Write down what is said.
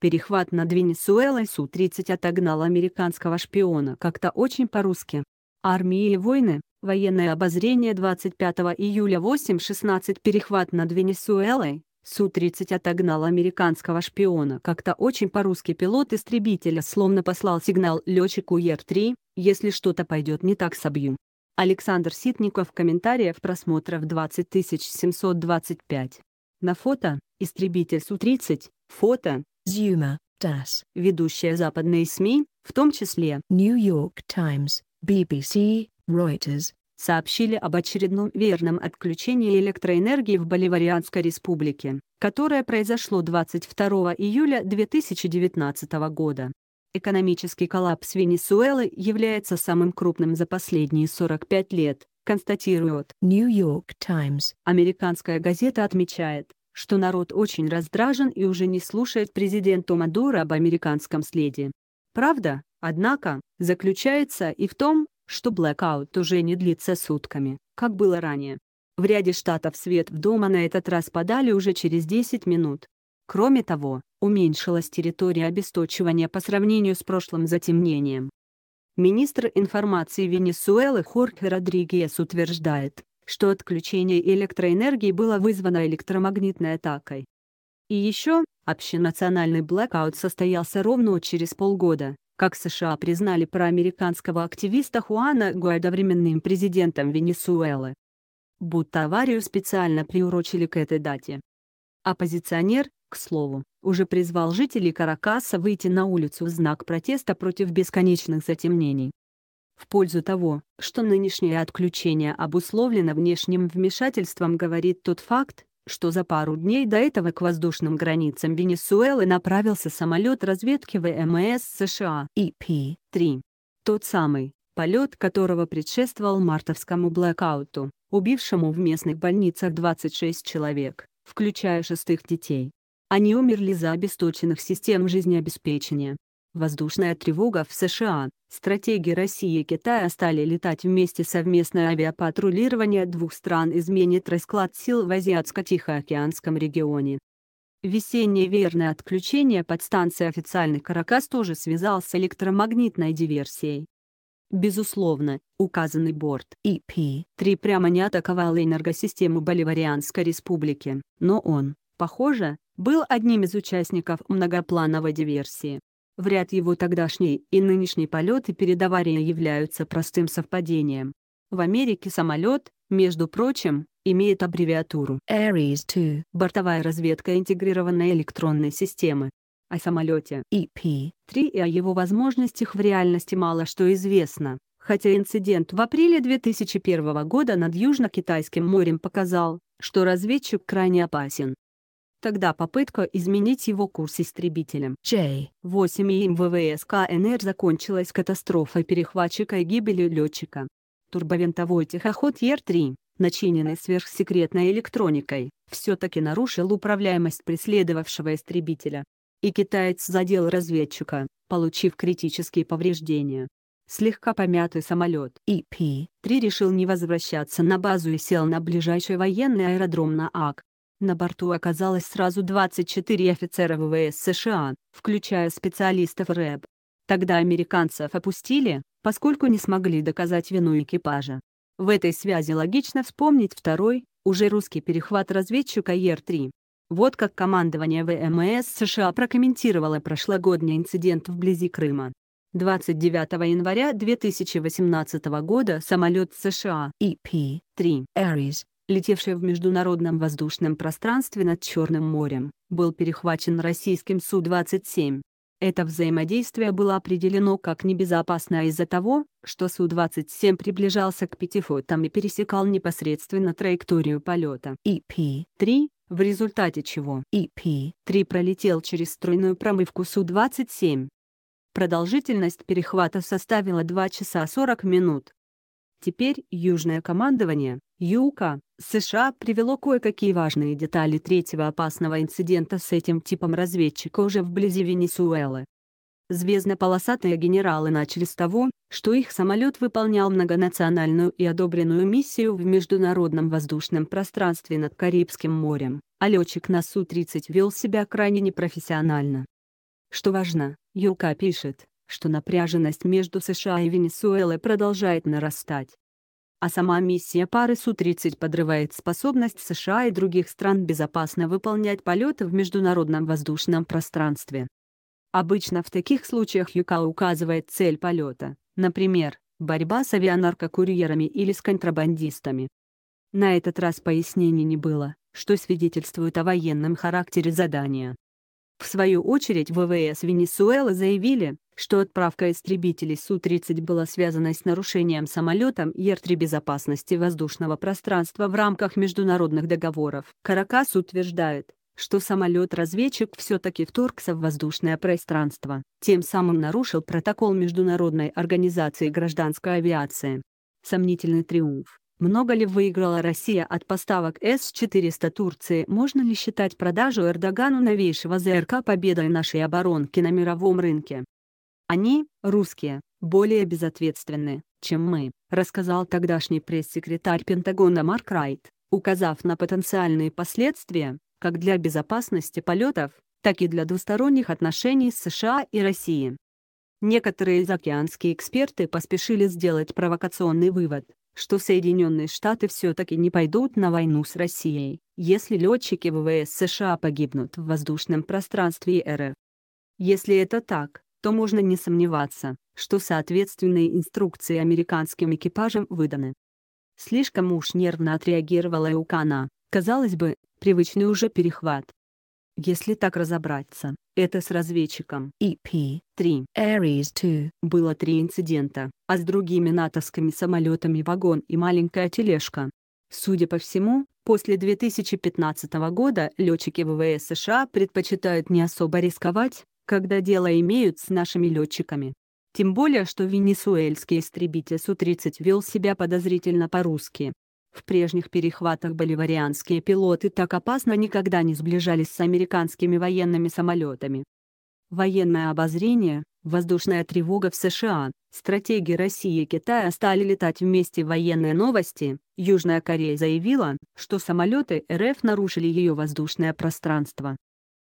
Перехват над Венесуэлой Су-30 отогнал американского шпиона как-то очень по-русски. Армии и войны, военное обозрение 25 июля 8.16 Перехват над Венесуэлой, Су-30 отогнал американского шпиона как-то очень по-русски пилот истребителя словно послал сигнал летчику ЕР-3, если что-то пойдет не так собью. Александр Ситников комментариев просмотров 20725. На фото, истребитель Су-30, фото, Zuma, Das, ведущие западные СМИ, в том числе New York Times, BBC, Reuters, сообщили об очередном верном отключении электроэнергии в Боливарианской республике, которое произошло 22 июля 2019 года. Экономический коллапс Венесуэлы является самым крупным за последние 45 лет, констатирует New York Times. Американская газета отмечает, что народ очень раздражен и уже не слушает президенту Мадуро об американском следе. Правда, однако, заключается и в том, что блэкаут уже не длится сутками, как было ранее. В ряде штатов свет в дома на этот раз подали уже через 10 минут. Кроме того, уменьшилась территория обесточивания по сравнению с прошлым затемнением. Министр информации Венесуэлы Хорхе Родригес утверждает, что отключение электроэнергии было вызвано электромагнитной атакой. И еще, общенациональный блэкаут состоялся ровно через полгода, как США признали проамериканского активиста Хуана Гуайда временным президентом Венесуэлы. Будто аварию специально приурочили к этой дате. Оппозиционер, к слову, уже призвал жителей Каракаса выйти на улицу в знак протеста против бесконечных затемнений в пользу того, что нынешнее отключение обусловлено внешним вмешательством, говорит тот факт, что за пару дней до этого к воздушным границам Венесуэлы направился самолет разведки ВМС США EP-3. Тот самый, полет которого предшествовал мартовскому блэкауту, убившему в местных больницах 26 человек, включая шестых детей. Они умерли за обесточенных систем жизнеобеспечения, Воздушная тревога в США. Стратегии России и Китая стали летать вместе. Совместное авиапатрулирование двух стран изменит расклад сил в Азиатско-Тихоокеанском регионе. Весеннее верное отключение подстанции официальный Каракас тоже связал с электромагнитной диверсией. Безусловно, указанный борт ep 3 прямо не атаковал энергосистему Боливарианской республики, но он, похоже, был одним из участников многоплановой диверсии. Вряд его тогдашний и нынешний полеты перед аварией являются простым совпадением. В Америке самолет, между прочим, имеет аббревиатуру Ares 2 — бортовая разведка интегрированной электронной системы. О самолете EP-3 и о его возможностях в реальности мало что известно, хотя инцидент в апреле 2001 года над Южно-Китайским морем показал, что разведчик крайне опасен. Тогда попытка изменить его курс истребителем J-8 и МВВС КНР закончилась катастрофой перехватчика и гибелью летчика. Турбовинтовой тихоход Ер-3, начиненный сверхсекретной электроникой, все-таки нарушил управляемость преследовавшего истребителя. И китаец задел разведчика, получив критические повреждения. Слегка помятый самолет ИП-3 решил не возвращаться на базу и сел на ближайший военный аэродром на АК. На борту оказалось сразу 24 офицера ВВС США, включая специалистов РЭБ. Тогда американцев опустили, поскольку не смогли доказать вину экипажа. В этой связи логично вспомнить второй, уже русский перехват разведчика ЕР-3. Вот как командование ВМС США прокомментировало прошлогодний инцидент вблизи Крыма. 29 января 2018 года самолет США EP-3 Aries летевший в международном воздушном пространстве над Черным морем, был перехвачен российским Су-27. Это взаимодействие было определено как небезопасное из-за того, что Су-27 приближался к пятифутам и пересекал непосредственно траекторию полета. EP-3, в результате чего EP-3 пролетел через струйную промывку Су-27. Продолжительность перехвата составила 2 часа 40 минут. Теперь южное командование, ЮКа, США привело кое-какие важные детали третьего опасного инцидента с этим типом разведчика уже вблизи Венесуэлы. Звездно-полосатые генералы начали с того, что их самолет выполнял многонациональную и одобренную миссию в международном воздушном пространстве над Карибским морем, а летчик на Су-30 вел себя крайне непрофессионально. Что важно, Юка пишет, что напряженность между США и Венесуэлой продолжает нарастать а сама миссия пары Су-30 подрывает способность США и других стран безопасно выполнять полеты в международном воздушном пространстве. Обычно в таких случаях ЮКА указывает цель полета, например, борьба с авианаркокурьерами или с контрабандистами. На этот раз пояснений не было, что свидетельствует о военном характере задания. В свою очередь ВВС Венесуэлы заявили, что отправка истребителей Су-30 была связана с нарушением самолетом ЕР-3 безопасности воздушного пространства в рамках международных договоров. Каракас утверждает, что самолет-разведчик все-таки вторгся в воздушное пространство, тем самым нарушил протокол Международной организации гражданской авиации. Сомнительный триумф. Много ли выиграла Россия от поставок С-400 Турции? Можно ли считать продажу Эрдогану новейшего ЗРК победой нашей оборонки на мировом рынке? Они, русские, более безответственны, чем мы, рассказал тогдашний пресс-секретарь Пентагона Марк Райт, указав на потенциальные последствия, как для безопасности полетов, так и для двусторонних отношений с США и Россией. Некоторые океанские эксперты поспешили сделать провокационный вывод – что Соединенные Штаты все-таки не пойдут на войну с Россией, если летчики ВВС США погибнут в воздушном пространстве РФ. Если это так, то можно не сомневаться, что соответственные инструкции американским экипажам выданы. Слишком уж нервно отреагировала Иукана, казалось бы, привычный уже перехват. Если так разобраться, это с разведчиком EP-3 Ares 2 было три инцидента, а с другими натовскими самолетами вагон и маленькая тележка. Судя по всему, после 2015 года летчики ВВС США предпочитают не особо рисковать, когда дело имеют с нашими летчиками. Тем более, что венесуэльский истребитель Су-30 вел себя подозрительно по-русски. В прежних перехватах боливарианские пилоты так опасно никогда не сближались с американскими военными самолетами. Военное обозрение, воздушная тревога в США, стратегии России и Китая стали летать вместе военные новости, Южная Корея заявила, что самолеты РФ нарушили ее воздушное пространство.